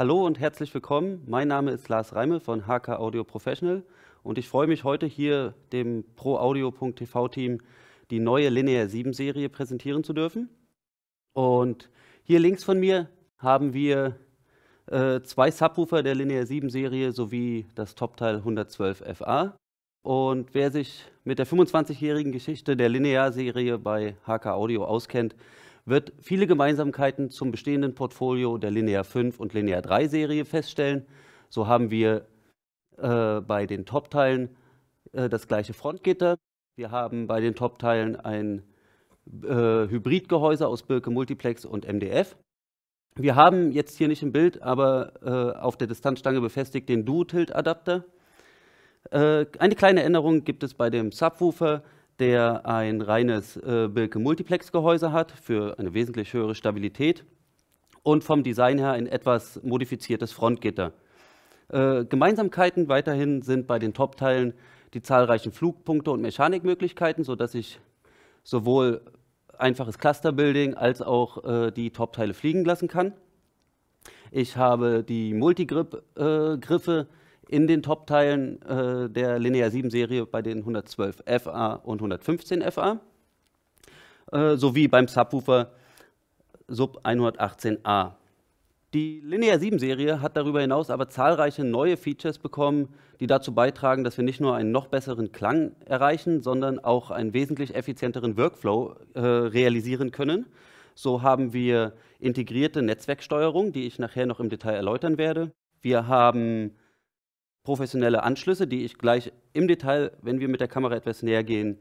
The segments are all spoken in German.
Hallo und herzlich willkommen. Mein Name ist Lars Reimel von HK Audio Professional und ich freue mich heute hier dem ProAudio.tv-Team die neue Linear 7 Serie präsentieren zu dürfen. Und hier links von mir haben wir äh, zwei Subwoofer der Linear 7 Serie sowie das Topteil 112 FA. Und wer sich mit der 25-jährigen Geschichte der Linear Serie bei HK Audio auskennt, wird viele Gemeinsamkeiten zum bestehenden Portfolio der Linear 5 und Linear 3 Serie feststellen. So haben wir äh, bei den Top-Teilen äh, das gleiche Frontgitter. Wir haben bei den Top-Teilen ein äh, Hybridgehäuse aus Birke Multiplex und MDF. Wir haben jetzt hier nicht im Bild, aber äh, auf der Distanzstange befestigt den Duo-Tilt-Adapter. Äh, eine kleine Änderung gibt es bei dem Subwoofer der ein reines äh, Bilke-Multiplex-Gehäuse hat für eine wesentlich höhere Stabilität und vom Design her ein etwas modifiziertes Frontgitter. Äh, Gemeinsamkeiten weiterhin sind bei den Top-Teilen die zahlreichen Flugpunkte und Mechanikmöglichkeiten, sodass ich sowohl einfaches Cluster-Building als auch äh, die Top-Teile fliegen lassen kann. Ich habe die Multigrip-Griffe äh, in den Top-Teilen äh, der Linear 7-Serie bei den 112 FA und 115 FA äh, sowie beim Subwoofer Sub 118A. Die Linear 7-Serie hat darüber hinaus aber zahlreiche neue Features bekommen, die dazu beitragen, dass wir nicht nur einen noch besseren Klang erreichen, sondern auch einen wesentlich effizienteren Workflow äh, realisieren können. So haben wir integrierte Netzwerksteuerung, die ich nachher noch im Detail erläutern werde. Wir haben professionelle Anschlüsse, die ich gleich im Detail, wenn wir mit der Kamera etwas näher gehen,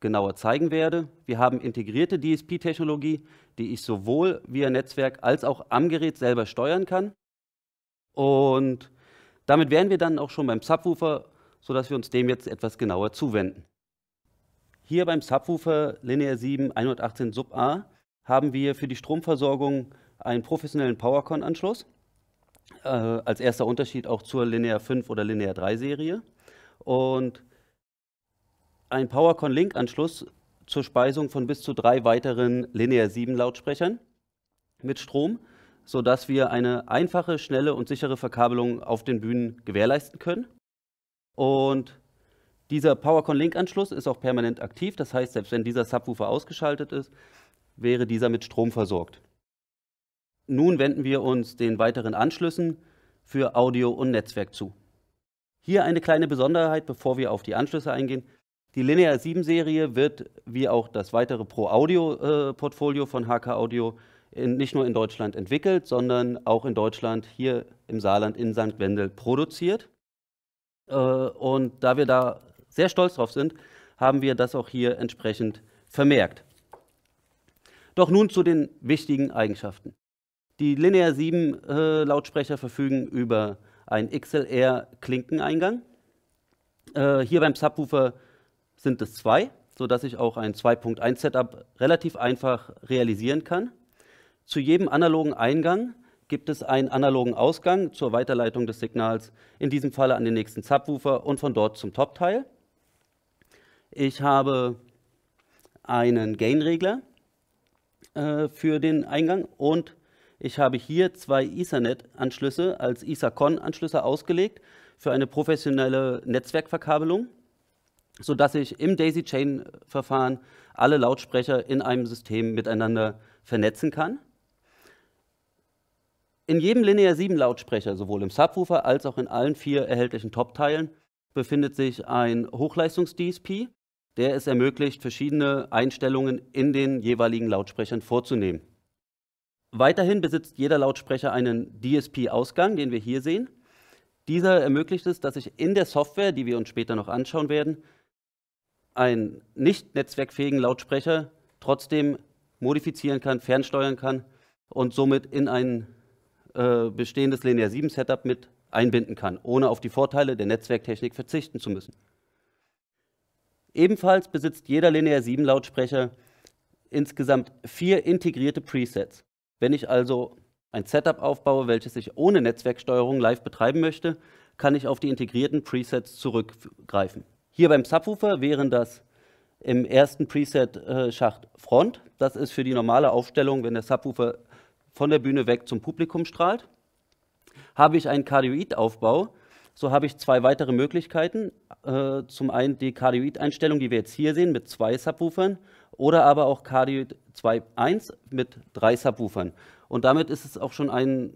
genauer zeigen werde. Wir haben integrierte DSP-Technologie, die ich sowohl via Netzwerk als auch am Gerät selber steuern kann. Und damit wären wir dann auch schon beim Subwoofer, sodass wir uns dem jetzt etwas genauer zuwenden. Hier beim Subwoofer Linear 7 118 Sub A haben wir für die Stromversorgung einen professionellen Powercon-Anschluss äh, als erster Unterschied auch zur Linear 5 oder Linear 3 Serie. Und ein PowerCon-Link-Anschluss zur Speisung von bis zu drei weiteren Linear 7 Lautsprechern mit Strom, sodass wir eine einfache, schnelle und sichere Verkabelung auf den Bühnen gewährleisten können. Und dieser PowerCon-Link-Anschluss ist auch permanent aktiv, das heißt, selbst wenn dieser Subwoofer ausgeschaltet ist, wäre dieser mit Strom versorgt. Nun wenden wir uns den weiteren Anschlüssen für Audio und Netzwerk zu. Hier eine kleine Besonderheit, bevor wir auf die Anschlüsse eingehen. Die Linear 7 Serie wird, wie auch das weitere Pro Audio äh, Portfolio von HK Audio, in, nicht nur in Deutschland entwickelt, sondern auch in Deutschland hier im Saarland in St. Wendel produziert. Äh, und da wir da sehr stolz drauf sind, haben wir das auch hier entsprechend vermerkt. Doch nun zu den wichtigen Eigenschaften. Die Linear 7 äh, Lautsprecher verfügen über einen XLR Klinkeneingang. Äh, hier beim Subwoofer sind es zwei, sodass ich auch ein 2.1 Setup relativ einfach realisieren kann. Zu jedem analogen Eingang gibt es einen analogen Ausgang zur Weiterleitung des Signals, in diesem Falle an den nächsten Subwoofer und von dort zum Top-Teil. Ich habe einen Gain-Regler äh, für den Eingang und ich habe hier zwei Ethernet-Anschlüsse als EtherCon-Anschlüsse ausgelegt für eine professionelle Netzwerkverkabelung, sodass ich im Daisy-Chain-Verfahren alle Lautsprecher in einem System miteinander vernetzen kann. In jedem Linear 7 Lautsprecher, sowohl im Subwoofer als auch in allen vier erhältlichen Top-Teilen, befindet sich ein Hochleistungs-DSP, der es ermöglicht, verschiedene Einstellungen in den jeweiligen Lautsprechern vorzunehmen. Weiterhin besitzt jeder Lautsprecher einen DSP-Ausgang, den wir hier sehen. Dieser ermöglicht es, dass ich in der Software, die wir uns später noch anschauen werden, einen nicht netzwerkfähigen Lautsprecher trotzdem modifizieren kann, fernsteuern kann und somit in ein äh, bestehendes Linear 7 Setup mit einbinden kann, ohne auf die Vorteile der Netzwerktechnik verzichten zu müssen. Ebenfalls besitzt jeder Linear 7 Lautsprecher insgesamt vier integrierte Presets. Wenn ich also ein Setup aufbaue, welches ich ohne Netzwerksteuerung live betreiben möchte, kann ich auf die integrierten Presets zurückgreifen. Hier beim Subwoofer wären das im ersten Preset-Schacht äh, Front. Das ist für die normale Aufstellung, wenn der Subwoofer von der Bühne weg zum Publikum strahlt. Habe ich einen Cardioid-Aufbau, so habe ich zwei weitere Möglichkeiten. Äh, zum einen die Cardioid-Einstellung, die wir jetzt hier sehen, mit zwei Subwoofern oder aber auch Cardioid 2.1 mit drei Subwoofern. Und damit ist es auch schon ein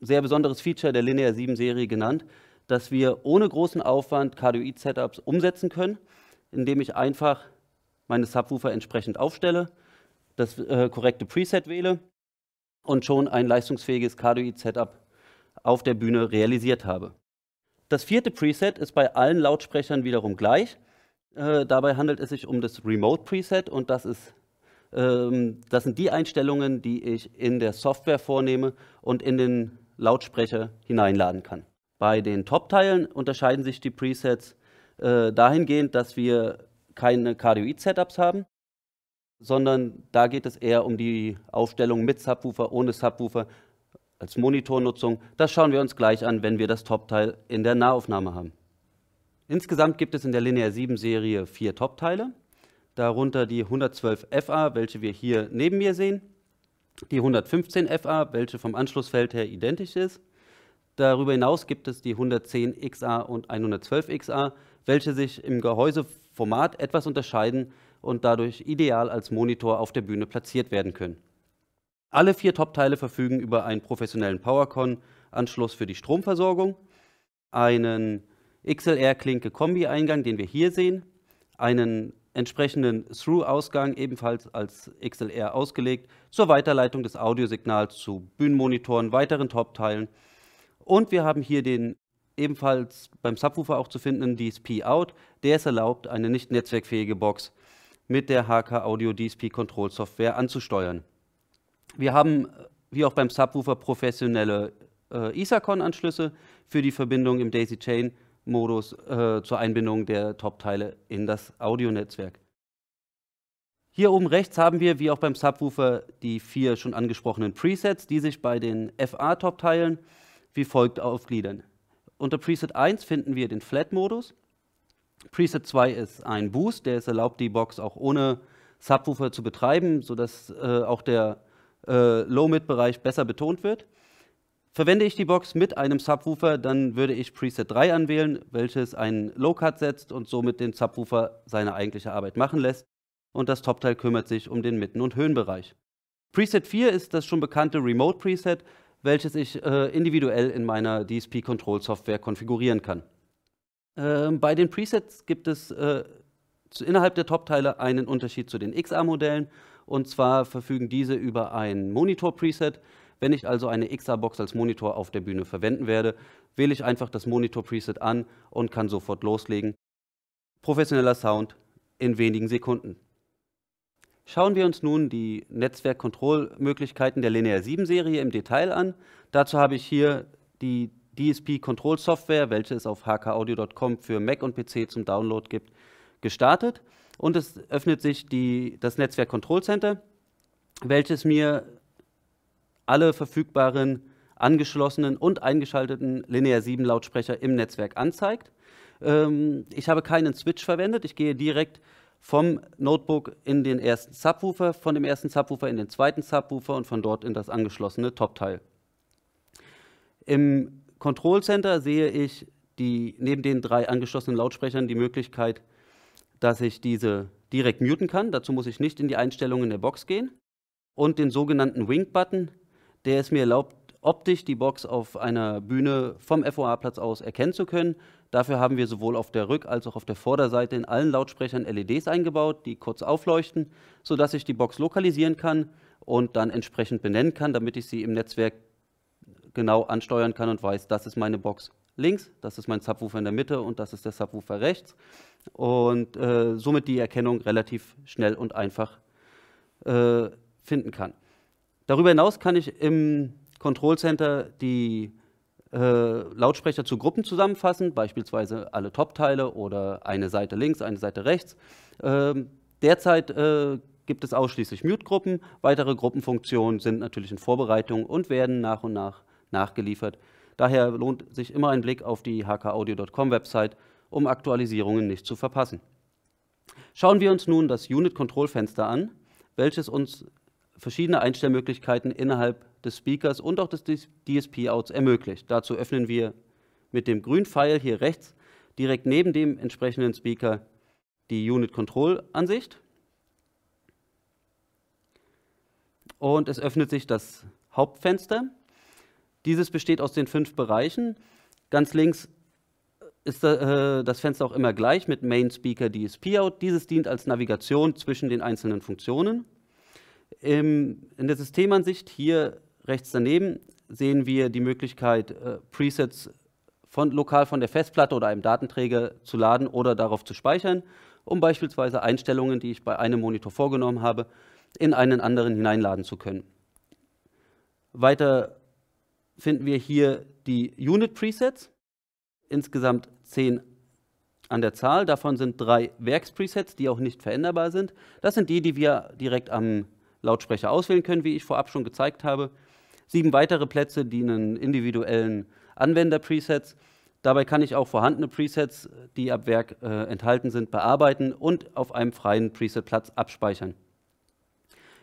sehr besonderes Feature der Linear 7-Serie genannt, dass wir ohne großen Aufwand Cardioid-Setups umsetzen können, indem ich einfach meine Subwoofer entsprechend aufstelle, das äh, korrekte Preset wähle und schon ein leistungsfähiges Cardioid-Setup auf der Bühne realisiert habe. Das vierte Preset ist bei allen Lautsprechern wiederum gleich. Äh, dabei handelt es sich um das Remote Preset und das, ist, ähm, das sind die Einstellungen, die ich in der Software vornehme und in den Lautsprecher hineinladen kann. Bei den Top-Teilen unterscheiden sich die Presets äh, dahingehend, dass wir keine cardioid setups haben, sondern da geht es eher um die Aufstellung mit Subwoofer, ohne Subwoofer, als Monitornutzung. Das schauen wir uns gleich an, wenn wir das Top-Teil in der Nahaufnahme haben. Insgesamt gibt es in der Linear 7 Serie vier Top-Teile, darunter die 112 FA, welche wir hier neben mir sehen, die 115 FA, welche vom Anschlussfeld her identisch ist. Darüber hinaus gibt es die 110 XA und 112 XA, welche sich im Gehäuseformat etwas unterscheiden und dadurch ideal als Monitor auf der Bühne platziert werden können. Alle vier Top-Teile verfügen über einen professionellen Powercon-Anschluss für die Stromversorgung, einen XLR-Klinke-Kombi-Eingang, den wir hier sehen, einen entsprechenden Through-Ausgang, ebenfalls als XLR ausgelegt, zur Weiterleitung des Audiosignals zu Bühnenmonitoren, weiteren Top-Teilen. Und wir haben hier den ebenfalls beim Subwoofer auch zu finden, DSP-Out, der es erlaubt, eine nicht netzwerkfähige Box mit der HK Audio DSP Control Software anzusteuern. Wir haben, wie auch beim Subwoofer, professionelle äh, ISACON-Anschlüsse für die Verbindung im Daisy-Chain-Modus äh, zur Einbindung der Top-Teile in das Audionetzwerk. Hier oben rechts haben wir, wie auch beim Subwoofer, die vier schon angesprochenen Presets, die sich bei den FA-Top-Teilen wie folgt aufgliedern. Unter Preset 1 finden wir den Flat-Modus. Preset 2 ist ein Boost, der es erlaubt, die Box auch ohne Subwoofer zu betreiben, sodass äh, auch der äh, Low-Mid-Bereich besser betont wird. Verwende ich die Box mit einem Subwoofer, dann würde ich Preset 3 anwählen, welches einen Low-Cut setzt und somit den Subwoofer seine eigentliche Arbeit machen lässt. Und das Topteil kümmert sich um den Mitten- und Höhenbereich. Preset 4 ist das schon bekannte Remote Preset, welches ich äh, individuell in meiner DSP-Control-Software konfigurieren kann. Ähm, bei den Presets gibt es äh, innerhalb der Top-Teile einen Unterschied zu den XA-Modellen und zwar verfügen diese über ein Monitor-Preset. Wenn ich also eine XR-Box als Monitor auf der Bühne verwenden werde, wähle ich einfach das Monitor-Preset an und kann sofort loslegen. Professioneller Sound in wenigen Sekunden. Schauen wir uns nun die netzwerk control der Linear 7-Serie im Detail an. Dazu habe ich hier die DSP-Control-Software, welche es auf hkaudio.com für Mac und PC zum Download gibt, gestartet. Und es öffnet sich die, das Netzwerk Control Center, welches mir alle verfügbaren angeschlossenen und eingeschalteten Linear 7 Lautsprecher im Netzwerk anzeigt. Ähm, ich habe keinen Switch verwendet. Ich gehe direkt vom Notebook in den ersten Subwoofer, von dem ersten Subwoofer in den zweiten Subwoofer und von dort in das angeschlossene Top-Teil. Im Control Center sehe ich die, neben den drei angeschlossenen Lautsprechern die Möglichkeit, dass ich diese direkt muten kann. Dazu muss ich nicht in die Einstellungen der Box gehen. Und den sogenannten Wink-Button, der es mir erlaubt, optisch die Box auf einer Bühne vom FOA-Platz aus erkennen zu können. Dafür haben wir sowohl auf der Rück- als auch auf der Vorderseite in allen Lautsprechern LEDs eingebaut, die kurz aufleuchten, sodass ich die Box lokalisieren kann und dann entsprechend benennen kann, damit ich sie im Netzwerk genau ansteuern kann und weiß, das ist meine Box links, das ist mein Subwoofer in der Mitte und das ist der Subwoofer rechts. Und äh, somit die Erkennung relativ schnell und einfach äh, finden kann. Darüber hinaus kann ich im Control Center die äh, Lautsprecher zu Gruppen zusammenfassen, beispielsweise alle Top-Teile oder eine Seite links, eine Seite rechts. Ähm, derzeit äh, gibt es ausschließlich Mute-Gruppen. Weitere Gruppenfunktionen sind natürlich in Vorbereitung und werden nach und nach nachgeliefert. Daher lohnt sich immer ein Blick auf die hkaudio.com-Website, um Aktualisierungen nicht zu verpassen. Schauen wir uns nun das Unit-Control-Fenster an, welches uns verschiedene Einstellmöglichkeiten innerhalb des Speakers und auch des DSP-Outs ermöglicht. Dazu öffnen wir mit dem grünen Pfeil hier rechts direkt neben dem entsprechenden Speaker die Unit-Control-Ansicht. Und es öffnet sich das Hauptfenster, dieses besteht aus den fünf Bereichen. Ganz links ist äh, das Fenster auch immer gleich mit Main Speaker DSP Out. Dieses dient als Navigation zwischen den einzelnen Funktionen. in der Systemansicht hier rechts daneben sehen wir die Möglichkeit, äh, Presets von, lokal von der Festplatte oder einem Datenträger zu laden oder darauf zu speichern, um beispielsweise Einstellungen, die ich bei einem Monitor vorgenommen habe, in einen anderen hineinladen zu können. Weiter finden wir hier die Unit Presets, insgesamt zehn an der Zahl. Davon sind drei Werkspresets, die auch nicht veränderbar sind. Das sind die, die wir direkt am Lautsprecher auswählen können, wie ich vorab schon gezeigt habe. Sieben weitere Plätze dienen individuellen Anwenderpresets. Dabei kann ich auch vorhandene Presets, die ab Werk äh, enthalten sind, bearbeiten und auf einem freien Preset-Platz abspeichern.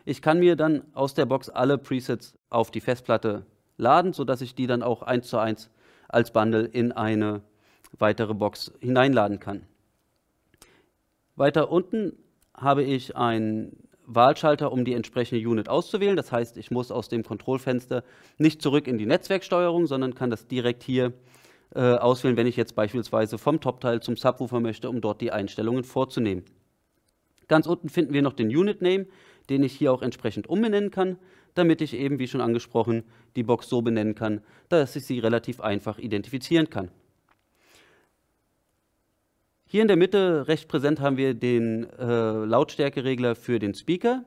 Ich kann mir dann aus der Box alle Presets auf die Festplatte laden, sodass ich die dann auch eins zu eins als Bundle in eine weitere Box hineinladen kann. Weiter unten habe ich einen Wahlschalter, um die entsprechende Unit auszuwählen. Das heißt, ich muss aus dem Kontrollfenster nicht zurück in die Netzwerksteuerung, sondern kann das direkt hier äh, auswählen, wenn ich jetzt beispielsweise vom Top-Teil zum Subwoofer möchte, um dort die Einstellungen vorzunehmen. Ganz unten finden wir noch den Unit Name, den ich hier auch entsprechend umbenennen kann damit ich eben, wie schon angesprochen, die Box so benennen kann, dass ich sie relativ einfach identifizieren kann. Hier in der Mitte recht präsent haben wir den äh, Lautstärkeregler für den Speaker.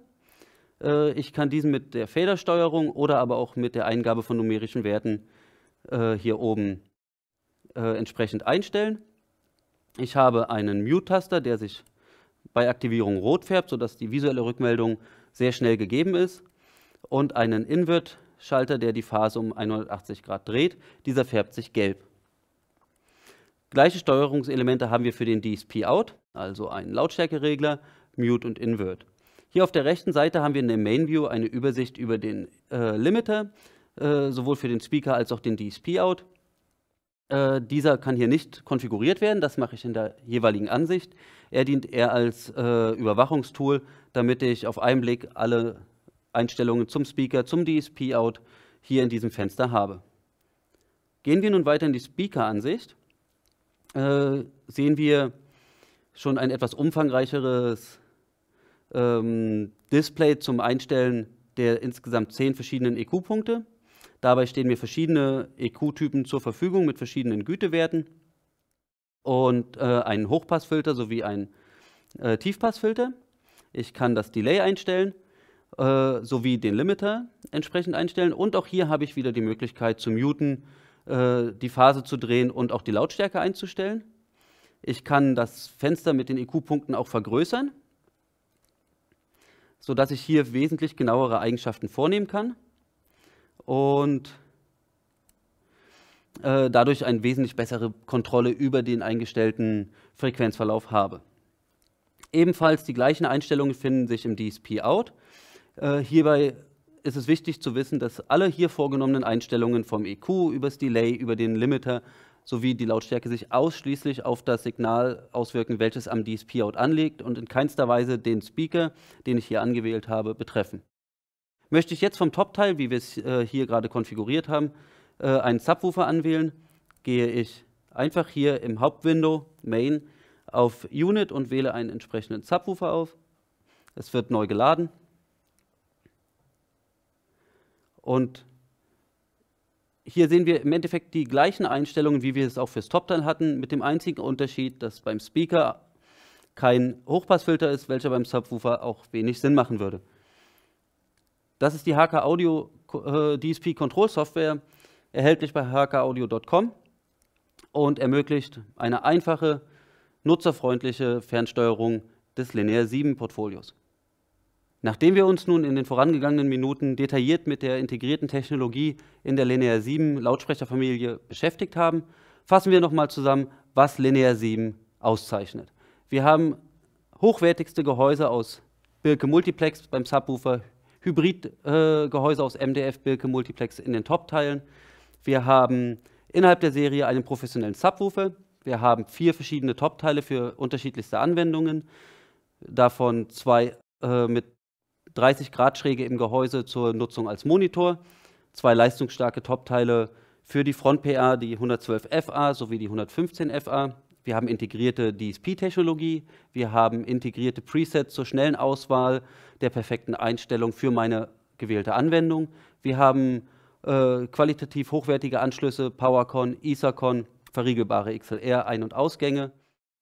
Äh, ich kann diesen mit der Federsteuerung oder aber auch mit der Eingabe von numerischen Werten äh, hier oben äh, entsprechend einstellen. Ich habe einen Mute-Taster, der sich bei Aktivierung rot färbt, sodass die visuelle Rückmeldung sehr schnell gegeben ist und einen Invert-Schalter, der die Phase um 180 Grad dreht. Dieser färbt sich gelb. Gleiche Steuerungselemente haben wir für den DSP-Out, also einen Lautstärkeregler, Mute und Invert. Hier auf der rechten Seite haben wir in der Main View eine Übersicht über den äh, Limiter, äh, sowohl für den Speaker als auch den DSP-Out. Äh, dieser kann hier nicht konfiguriert werden, das mache ich in der jeweiligen Ansicht. Er dient eher als äh, Überwachungstool, damit ich auf einen Blick alle Einstellungen zum Speaker, zum DSP-Out hier in diesem Fenster habe. Gehen wir nun weiter in die Speaker-Ansicht, äh, sehen wir schon ein etwas umfangreicheres ähm, Display zum Einstellen der insgesamt zehn verschiedenen EQ-Punkte. Dabei stehen mir verschiedene EQ-Typen zur Verfügung mit verschiedenen Gütewerten und äh, einen Hochpassfilter sowie einen äh, Tiefpassfilter. Ich kann das Delay einstellen äh, sowie den Limiter entsprechend einstellen. Und auch hier habe ich wieder die Möglichkeit zu muten, äh, die Phase zu drehen und auch die Lautstärke einzustellen. Ich kann das Fenster mit den EQ-Punkten auch vergrößern, sodass ich hier wesentlich genauere Eigenschaften vornehmen kann und äh, dadurch eine wesentlich bessere Kontrolle über den eingestellten Frequenzverlauf habe. Ebenfalls die gleichen Einstellungen finden sich im DSP-Out. Äh, hierbei ist es wichtig zu wissen, dass alle hier vorgenommenen Einstellungen vom EQ über das Delay, über den Limiter sowie die Lautstärke sich ausschließlich auf das Signal auswirken, welches am DSP-Out anliegt und in keinster Weise den Speaker, den ich hier angewählt habe, betreffen. Möchte ich jetzt vom Top-Teil, wie wir es äh, hier gerade konfiguriert haben, äh, einen Subwoofer anwählen, gehe ich einfach hier im Hauptwindow Main auf Unit und wähle einen entsprechenden Subwoofer auf. Es wird neu geladen. Und hier sehen wir im Endeffekt die gleichen Einstellungen, wie wir es auch fürs top Topteil hatten, mit dem einzigen Unterschied, dass beim Speaker kein Hochpassfilter ist, welcher beim Subwoofer auch wenig Sinn machen würde. Das ist die HK Audio äh, DSP Control Software, erhältlich bei hkaudio.com und ermöglicht eine einfache, nutzerfreundliche Fernsteuerung des Linear 7 Portfolios. Nachdem wir uns nun in den vorangegangenen Minuten detailliert mit der integrierten Technologie in der Linear 7 Lautsprecherfamilie beschäftigt haben, fassen wir nochmal zusammen, was Linear 7 auszeichnet. Wir haben hochwertigste Gehäuse aus Birke Multiplex beim Subwoofer, Hybridgehäuse äh, aus MDF Birke Multiplex in den Top-Teilen. Wir haben innerhalb der Serie einen professionellen Subwoofer. Wir haben vier verschiedene Top-Teile für unterschiedlichste Anwendungen, davon zwei äh, mit 30 Grad Schräge im Gehäuse zur Nutzung als Monitor, zwei leistungsstarke Topteile für die Front-PA, die 112FA sowie die 115FA. Wir haben integrierte DSP-Technologie, wir haben integrierte Presets zur schnellen Auswahl der perfekten Einstellung für meine gewählte Anwendung. Wir haben äh, qualitativ hochwertige Anschlüsse, PowerCon, ISACON, verriegelbare XLR-Ein- und Ausgänge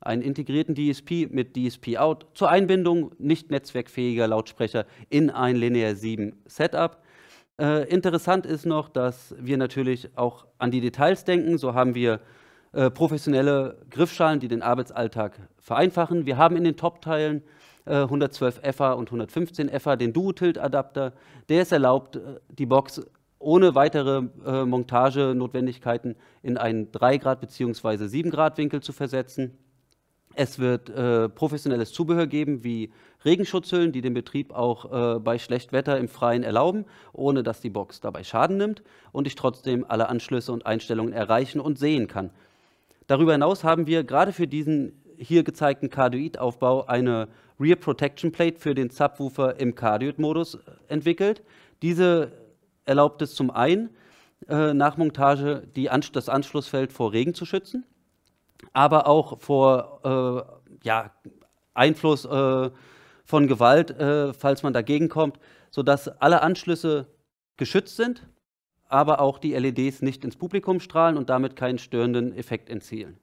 einen integrierten DSP mit DSP-Out zur Einbindung nicht netzwerkfähiger Lautsprecher in ein Linear 7 Setup. Äh, interessant ist noch, dass wir natürlich auch an die Details denken. So haben wir äh, professionelle Griffschalen, die den Arbeitsalltag vereinfachen. Wir haben in den Top-Teilen äh, 112 FA und 115 FA den Duo-Tilt-Adapter. Der es erlaubt, äh, die Box ohne weitere äh, Montagenotwendigkeiten in einen 3 Grad bzw. 7 Grad Winkel zu versetzen. Es wird äh, professionelles Zubehör geben, wie Regenschutzhüllen, die den Betrieb auch äh, bei Schlechtwetter im Freien erlauben, ohne dass die Box dabei Schaden nimmt und ich trotzdem alle Anschlüsse und Einstellungen erreichen und sehen kann. Darüber hinaus haben wir gerade für diesen hier gezeigten Cardioid-Aufbau eine Rear Protection Plate für den Subwoofer im Cardioid-Modus äh, entwickelt. Diese erlaubt es zum einen, äh, nach Montage die An das Anschlussfeld vor Regen zu schützen aber auch vor äh, ja, Einfluss äh, von Gewalt, äh, falls man dagegen kommt, sodass alle Anschlüsse geschützt sind, aber auch die LEDs nicht ins Publikum strahlen und damit keinen störenden Effekt entzielen.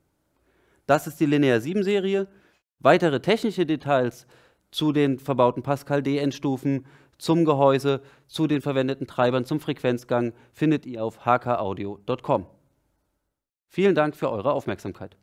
Das ist die Linear 7 Serie. Weitere technische Details zu den verbauten Pascal-DN-Stufen, zum Gehäuse, zu den verwendeten Treibern, zum Frequenzgang findet ihr auf hkaudio.com. Vielen Dank für eure Aufmerksamkeit.